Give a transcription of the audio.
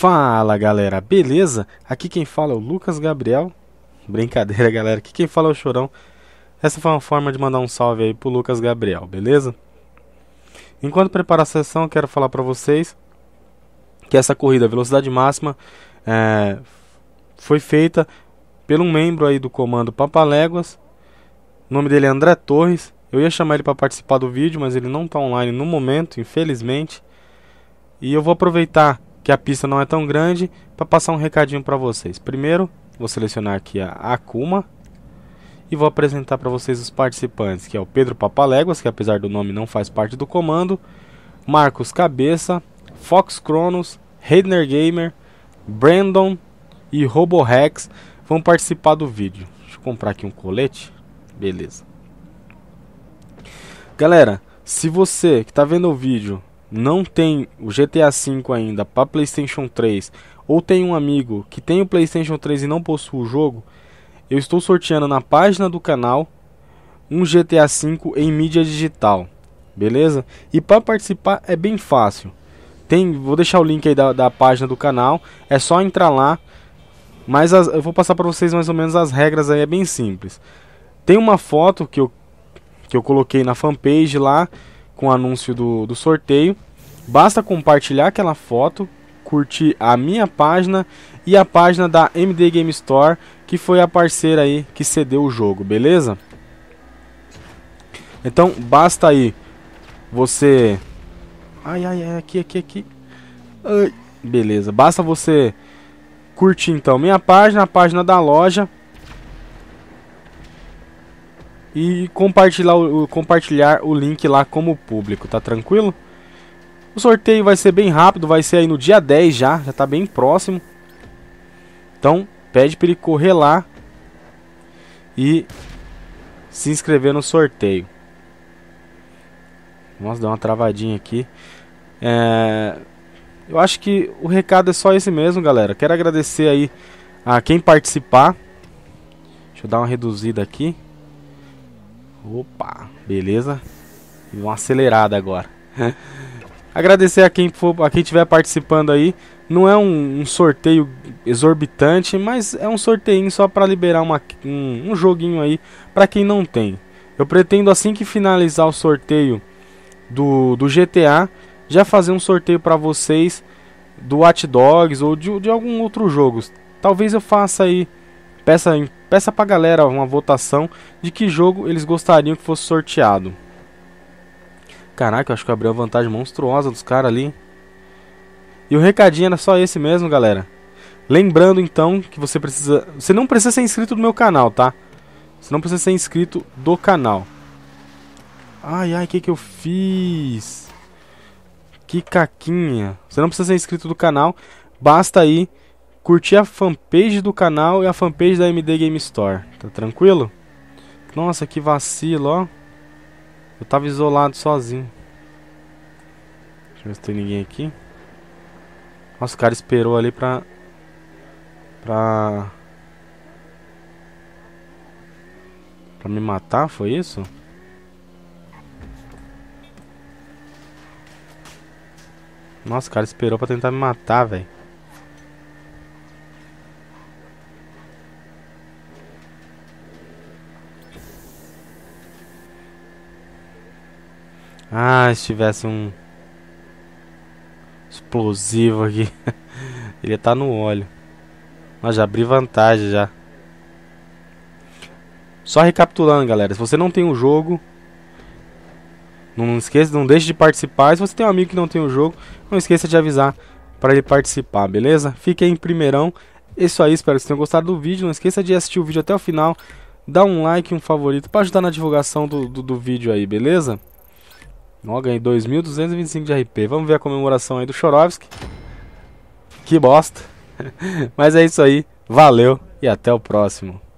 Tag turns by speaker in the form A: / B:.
A: Fala galera, beleza? Aqui quem fala é o Lucas Gabriel. Brincadeira, galera, aqui quem fala é o Chorão. Essa foi uma forma de mandar um salve aí pro Lucas Gabriel, beleza? Enquanto prepara a sessão, quero falar para vocês que essa corrida velocidade máxima é, foi feita por um membro aí do comando Papaléguas. O nome dele é André Torres. Eu ia chamar ele para participar do vídeo, mas ele não está online no momento, infelizmente. E eu vou aproveitar que a pista não é tão grande, para passar um recadinho para vocês. Primeiro, vou selecionar aqui a Akuma e vou apresentar para vocês os participantes, que é o Pedro Papaléguas, que apesar do nome não faz parte do comando, Marcos Cabeça, Fox Cronos, Redner Gamer, Brandon e RoboRex vão participar do vídeo. Deixa eu comprar aqui um colete. Beleza. Galera, se você que está vendo o vídeo não tem o GTA V ainda para PlayStation 3, ou tem um amigo que tem o PlayStation 3 e não possui o jogo, eu estou sorteando na página do canal um GTA V em mídia digital, beleza? E para participar é bem fácil. Tem, vou deixar o link aí da, da página do canal, é só entrar lá. Mas as, eu vou passar para vocês mais ou menos as regras aí, é bem simples. Tem uma foto que eu, que eu coloquei na fanpage lá com o anúncio do, do sorteio. Basta compartilhar aquela foto, curtir a minha página e a página da MD Game Store, que foi a parceira aí que cedeu o jogo, beleza? Então basta aí você. Ai, ai, ai, aqui, aqui, aqui. Ai. Beleza, basta você curtir então minha página, a página da loja e compartilhar o, compartilhar o link lá como público, tá tranquilo? O sorteio vai ser bem rápido, vai ser aí no dia 10 já, já tá bem próximo. Então, pede para ele correr lá e se inscrever no sorteio. Nossa, deu uma travadinha aqui. É... Eu acho que o recado é só esse mesmo, galera. Quero agradecer aí a quem participar. Deixa eu dar uma reduzida aqui. Opa, beleza? Deu uma acelerada agora. Agradecer a quem for, a quem estiver participando aí. Não é um, um, sorteio exorbitante, mas é um sorteio só para liberar uma, um, um joguinho aí para quem não tem. Eu pretendo assim que finalizar o sorteio do, do GTA, já fazer um sorteio para vocês do Watch Dogs ou de, de algum outro jogo. Talvez eu faça aí Peça, peça pra galera uma votação de que jogo eles gostariam que fosse sorteado. Caraca, eu acho que abriu a vantagem monstruosa dos caras ali. E o recadinho era só esse mesmo, galera. Lembrando então que você precisa. Você não precisa ser inscrito no meu canal, tá? Você não precisa ser inscrito do canal. Ai, ai, o que, que eu fiz? Que caquinha. Você não precisa ser inscrito do canal. Basta aí curtir a fanpage do canal e a fanpage da MD Game Store. Tá tranquilo? Nossa, que vacilo, ó. Eu tava isolado sozinho. Deixa eu ver se tem ninguém aqui. Nossa, o cara esperou ali pra... Pra... Pra me matar, foi isso? Nossa, o cara esperou pra tentar me matar, velho. Ah, se tivesse um explosivo aqui. Ele tá no óleo. Mas já abri vantagem já. Só recapitulando, galera. Se você não tem o um jogo, não esqueça, não deixe de participar. Se você tem um amigo que não tem o um jogo, não esqueça de avisar para ele participar, beleza? Fique em primeirão. É isso aí, espero que vocês tenham gostado do vídeo. Não esqueça de assistir o vídeo até o final. Dá um like, um favorito para ajudar na divulgação do, do, do vídeo aí, beleza? Ó, ganhei 2.225 de RP. Vamos ver a comemoração aí do Chorovski. Que bosta. Mas é isso aí. Valeu e até o próximo.